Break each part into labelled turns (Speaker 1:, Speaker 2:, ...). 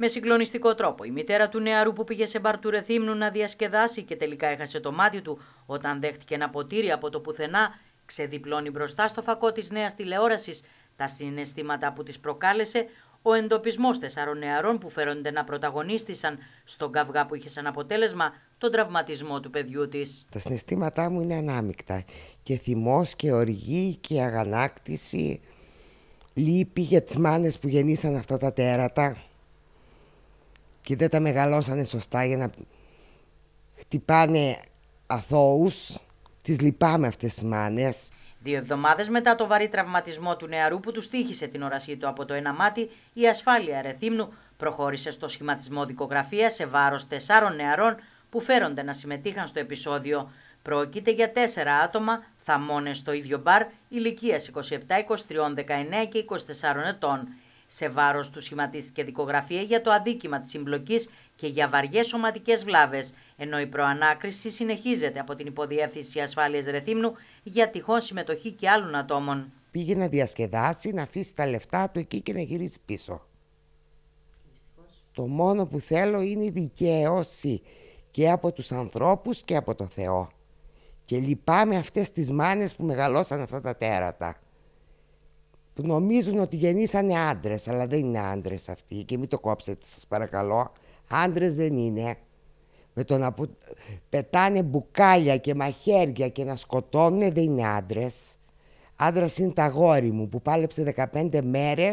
Speaker 1: με συγκλονιστικό τρόπο. Η μητέρα του νεαρού που πήγε σε μπαρτούρε θύμνου να διασκεδάσει και τελικά έχασε το μάτι του όταν δέχτηκε ένα ποτήρι από το πουθενά, ξεδιπλώνει μπροστά στο φακό της νέας τηλεόρασης τα συναισθήματα που της προκάλεσε ο εντοπισμός τεσσάρων νεαρών που φέρονται να πρωταγωνίστησαν στον καυγά που είχε σαν αποτέλεσμα τον τραυματισμό του παιδιού της.
Speaker 2: Τα συναισθήματά μου είναι ανάμεικτα. Και θυμός και οργή και αγανάκτηση. Λύπη για τις μάνες που γεννήσαν αυτά τα τέρατα και δεν τα μεγαλώσανε σωστά για να χτυπάνε αθώους. Τις λυπάμαι αυτές τις μάνες.
Speaker 1: Δύο εβδομάδες μετά το βαρύ τραυματισμό του νεαρού που τους στήχησε την ορασή του από το ένα μάτι, η ασφάλεια Ρεθύμνου προχώρησε στο σχηματισμό δικογραφίας σε βάρος τεσσάρων νεαρών που φέρονται να συμμετείχαν στο επεισόδιο. Πρόκειται για τέσσερα άτομα, θαμώνες στο ίδιο μπαρ, ηλικίας 27, 23, 19 και 24 ετών σε βάρος του σχηματίστηκε δικογραφία για το αδίκημα της συμπλοκής και για βαριές σωματικές βλάβες, ενώ η προανάκριση συνεχίζεται από την Υποδιεύθυνση Ασφάλειας Ρεθύμνου για τυχόν συμμετοχή και άλλων ατόμων.
Speaker 2: Πήγε να διασκεδάσει, να αφήσει τα λεφτά του εκεί και να γυρίσει πίσω. Το μόνο που θέλω είναι η δικαίωση και από τους ανθρώπους και από το Θεό. Και λυπάμαι αυτές τις μάνες που μεγαλώσαν αυτά τα τέρατα που νομίζουν ότι γεννήσανε άντρες, αλλά δεν είναι άντρες αυτοί. Και μην το κόψετε, σας παρακαλώ. Άντρες δεν είναι. Με το να πετάνε μπουκάλια και μαχαίρια και να σκοτώνουν δεν είναι άντρες. Άντρας είναι τα γόρι μου που πάλεψε 15 μέρε,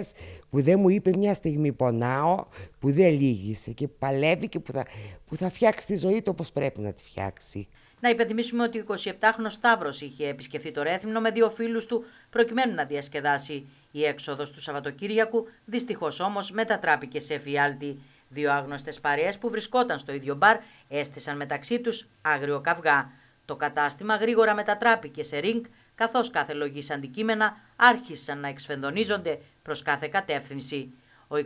Speaker 2: που δεν μου είπε μια στιγμή πονάω, που δεν λύγησε και παλεύει και που θα, που θα φτιάξει τη ζωή του όπως πρέπει να τη φτιάξει.
Speaker 1: Να υπενθυμίσουμε ότι ο 27χρονο Σταύρος είχε επισκεφθεί το Ρέθυμνο με δύο φίλους του προκειμένου να διασκεδάσει. Η έξοδος του Σαββατοκύριακου δυστυχώς όμως μετατράπηκε σε φιάλτη. Δύο άγνωστες παρέες που βρισκόταν στο ίδιο μπαρ έστησαν μεταξύ τους άγριο καυγά. Το κατάστημα γρήγορα μετατράπηκε σε ριγκ Καθώς κάθε λογής αντικείμενα άρχισαν να εξφενδονίζονται προς κάθε κατεύθυνση. Ο 27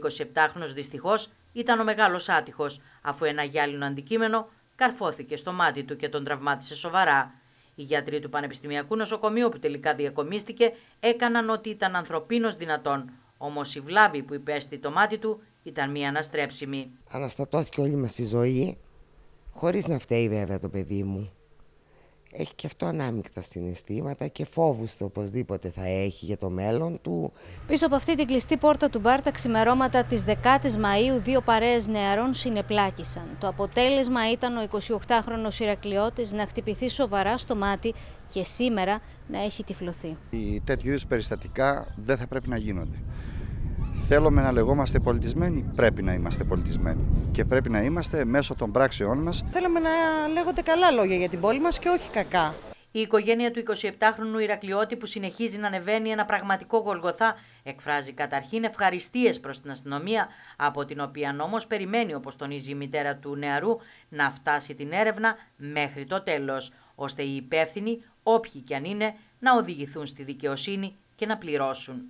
Speaker 1: χρονο δυστυχώς ήταν ο μεγάλος άτυχος, αφού ένα γυάλινο αντικείμενο καρφώθηκε στο μάτι του και τον τραυμάτισε σοβαρά. Οι γιατροί του Πανεπιστημιακού Νοσοκομείου που τελικά διακομίστηκε έκαναν ότι ήταν ανθρωπίνο δυνατόν, όμως η βλάβη που υπέστη το μάτι του ήταν μία αναστρέψιμη.
Speaker 2: Αναστατώθηκε όλη μας η ζωή, Χωρίς να φταίει βέβαια το παιδί μου έχει και αυτό ανάμεικτα συναισθήματα και φόβους το οπωσδήποτε θα έχει για το μέλλον του.
Speaker 1: Πίσω από αυτή την κλειστή πόρτα του μπαρ τα ξημερώματα της 10ης Μαΐου δύο παρέες νεαρών συνεπλάκησαν. Το αποτέλεσμα ήταν ο 28χρονος Ηρακλειώτης να χτυπηθεί σοβαρά στο μάτι και σήμερα να έχει τυφλωθεί.
Speaker 2: Οι τέτοιου είδους περιστατικά δεν θα πρέπει να γίνονται. Θέλουμε να λεγόμαστε πολιτισμένοι, πρέπει να είμαστε πολιτισμένοι και πρέπει να είμαστε μέσω των πράξεών μας.
Speaker 1: Θέλουμε να λέγονται καλά λόγια για την πόλη μας και όχι κακά. Η οικογένεια του 27χρονου Ηρακλειώτη που συνεχίζει να ανεβαίνει ένα πραγματικό γολγοθά εκφράζει καταρχήν ευχαριστίες προς την αστυνομία από την οποία όμως περιμένει όπως τονίζει η μητέρα του νεαρού να φτάσει την έρευνα μέχρι το τέλος ώστε οι υπεύθυνοι όποιοι και αν είναι να οδηγηθούν στη δικαιοσύνη και να πληρώσουν.